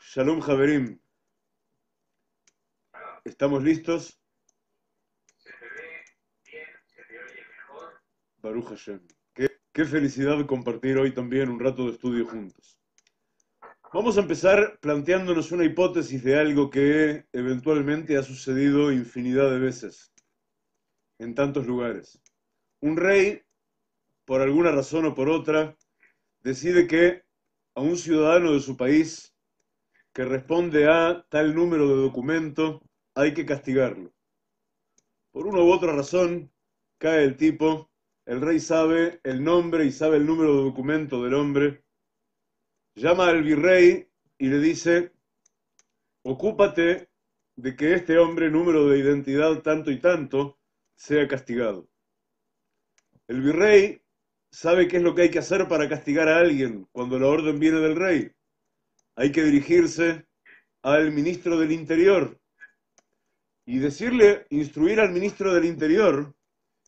Shalom Javerim. ¿Estamos listos? Se ve bien, se oye mejor. Baruch Hashem. Qué, qué felicidad compartir hoy también un rato de estudio juntos. Vamos a empezar planteándonos una hipótesis de algo que eventualmente ha sucedido infinidad de veces en tantos lugares. Un rey, por alguna razón o por otra, decide que a un ciudadano de su país que responde a tal número de documento, hay que castigarlo. Por una u otra razón, cae el tipo, el rey sabe el nombre y sabe el número de documento del hombre, llama al virrey y le dice, ocúpate de que este hombre, número de identidad tanto y tanto, sea castigado. El virrey sabe qué es lo que hay que hacer para castigar a alguien cuando la orden viene del rey hay que dirigirse al ministro del Interior y decirle, instruir al ministro del Interior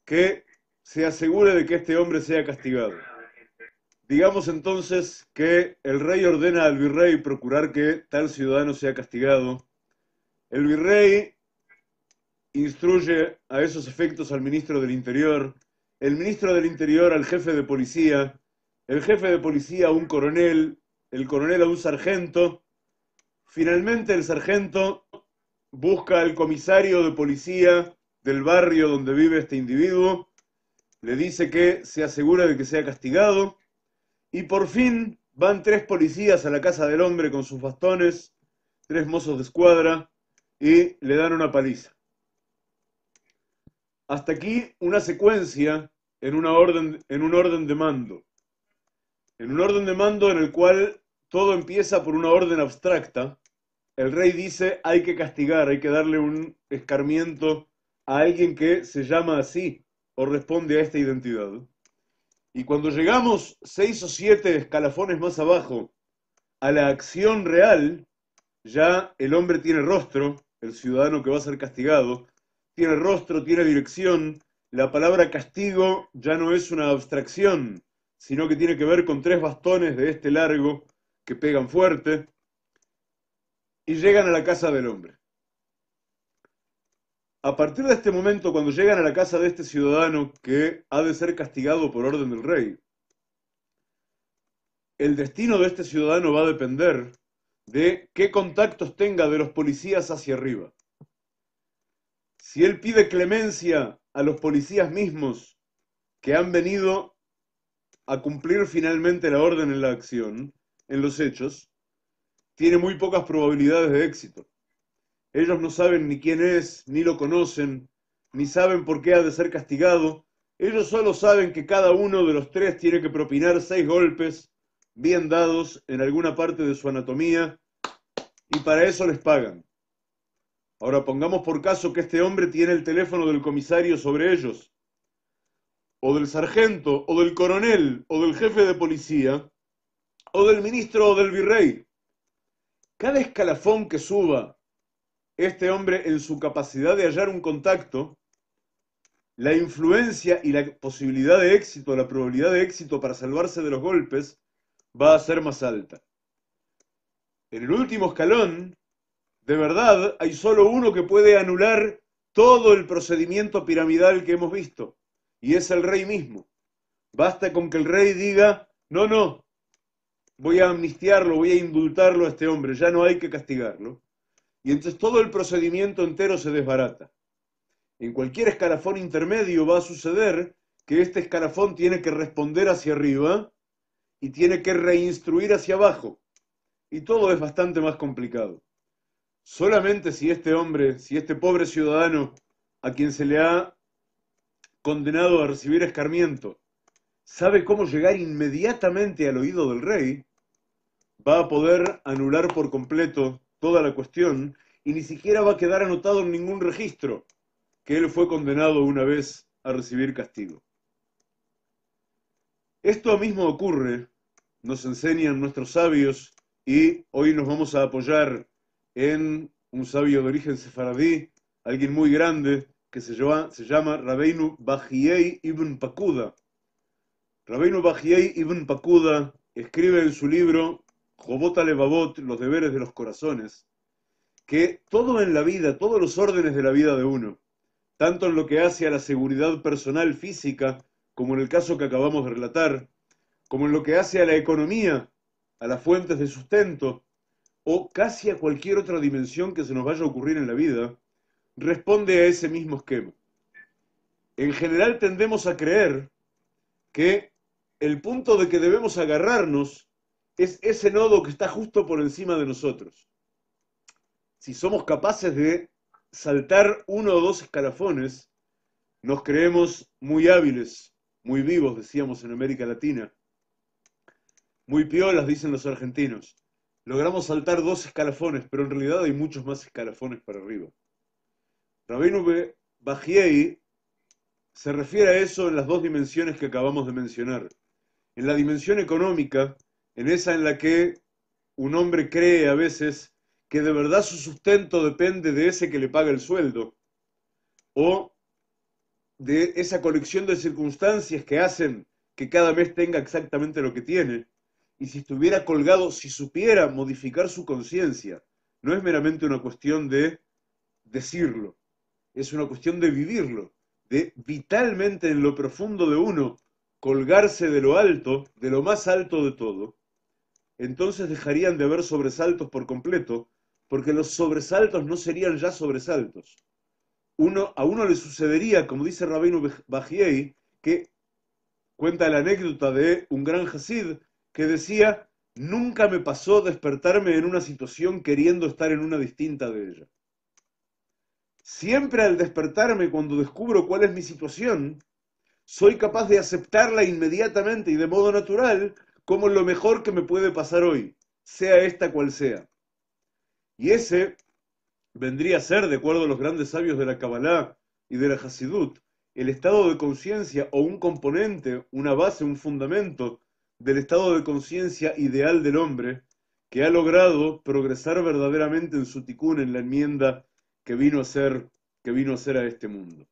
que se asegure de que este hombre sea castigado. Digamos entonces que el rey ordena al virrey procurar que tal ciudadano sea castigado. El virrey instruye a esos efectos al ministro del Interior, el ministro del Interior al jefe de policía, el jefe de policía a un coronel, el coronel a un sargento. Finalmente el sargento busca al comisario de policía del barrio donde vive este individuo, le dice que se asegura de que sea castigado y por fin van tres policías a la casa del hombre con sus bastones, tres mozos de escuadra y le dan una paliza. Hasta aquí una secuencia en, una orden, en un orden de mando. En un orden de mando en el cual todo empieza por una orden abstracta. El rey dice, hay que castigar, hay que darle un escarmiento a alguien que se llama así o responde a esta identidad. Y cuando llegamos seis o siete escalafones más abajo a la acción real, ya el hombre tiene rostro, el ciudadano que va a ser castigado, tiene rostro, tiene dirección. La palabra castigo ya no es una abstracción, sino que tiene que ver con tres bastones de este largo que pegan fuerte y llegan a la casa del hombre. A partir de este momento, cuando llegan a la casa de este ciudadano que ha de ser castigado por orden del rey, el destino de este ciudadano va a depender de qué contactos tenga de los policías hacia arriba. Si él pide clemencia a los policías mismos que han venido a cumplir finalmente la orden en la acción, en los hechos, tiene muy pocas probabilidades de éxito. Ellos no saben ni quién es, ni lo conocen, ni saben por qué ha de ser castigado. Ellos solo saben que cada uno de los tres tiene que propinar seis golpes bien dados en alguna parte de su anatomía y para eso les pagan. Ahora pongamos por caso que este hombre tiene el teléfono del comisario sobre ellos, o del sargento, o del coronel, o del jefe de policía, o del ministro o del virrey. Cada escalafón que suba este hombre en su capacidad de hallar un contacto, la influencia y la posibilidad de éxito, la probabilidad de éxito para salvarse de los golpes va a ser más alta. En el último escalón, de verdad, hay solo uno que puede anular todo el procedimiento piramidal que hemos visto, y es el rey mismo. Basta con que el rey diga, no, no, voy a amnistiarlo, voy a indultarlo a este hombre, ya no hay que castigarlo. Y entonces todo el procedimiento entero se desbarata. En cualquier escarafón intermedio va a suceder que este escarafón tiene que responder hacia arriba y tiene que reinstruir hacia abajo. Y todo es bastante más complicado. Solamente si este hombre, si este pobre ciudadano a quien se le ha condenado a recibir escarmiento, sabe cómo llegar inmediatamente al oído del rey, va a poder anular por completo toda la cuestión y ni siquiera va a quedar anotado en ningún registro que él fue condenado una vez a recibir castigo. Esto mismo ocurre, nos enseñan nuestros sabios, y hoy nos vamos a apoyar en un sabio de origen sefaradí, alguien muy grande, que se llama, se llama Bajiei ibn Pakuda. Rabbeinu Bajiei ibn Pakuda escribe en su libro le babot los deberes de los corazones, que todo en la vida, todos los órdenes de la vida de uno, tanto en lo que hace a la seguridad personal física, como en el caso que acabamos de relatar, como en lo que hace a la economía, a las fuentes de sustento, o casi a cualquier otra dimensión que se nos vaya a ocurrir en la vida, responde a ese mismo esquema. En general tendemos a creer que el punto de que debemos agarrarnos es ese nodo que está justo por encima de nosotros. Si somos capaces de saltar uno o dos escalafones, nos creemos muy hábiles, muy vivos, decíamos en América Latina. Muy piolas, dicen los argentinos. Logramos saltar dos escalafones, pero en realidad hay muchos más escalafones para arriba. Rabino Bajiei se refiere a eso en las dos dimensiones que acabamos de mencionar. En la dimensión económica, en esa en la que un hombre cree a veces que de verdad su sustento depende de ese que le paga el sueldo o de esa colección de circunstancias que hacen que cada mes tenga exactamente lo que tiene. Y si estuviera colgado, si supiera modificar su conciencia, no es meramente una cuestión de decirlo, es una cuestión de vivirlo, de vitalmente en lo profundo de uno colgarse de lo alto, de lo más alto de todo, entonces dejarían de haber sobresaltos por completo, porque los sobresaltos no serían ya sobresaltos. Uno, a uno le sucedería, como dice Rabino Bajiei, que cuenta la anécdota de un gran Hasid que decía, nunca me pasó despertarme en una situación queriendo estar en una distinta de ella. Siempre al despertarme, cuando descubro cuál es mi situación, soy capaz de aceptarla inmediatamente y de modo natural, como lo mejor que me puede pasar hoy, sea esta cual sea. Y ese vendría a ser, de acuerdo a los grandes sabios de la Kabbalah y de la Hasidut, el estado de conciencia o un componente, una base, un fundamento del estado de conciencia ideal del hombre que ha logrado progresar verdaderamente en su ticún, en la enmienda que vino a ser, que vino a ser a este mundo.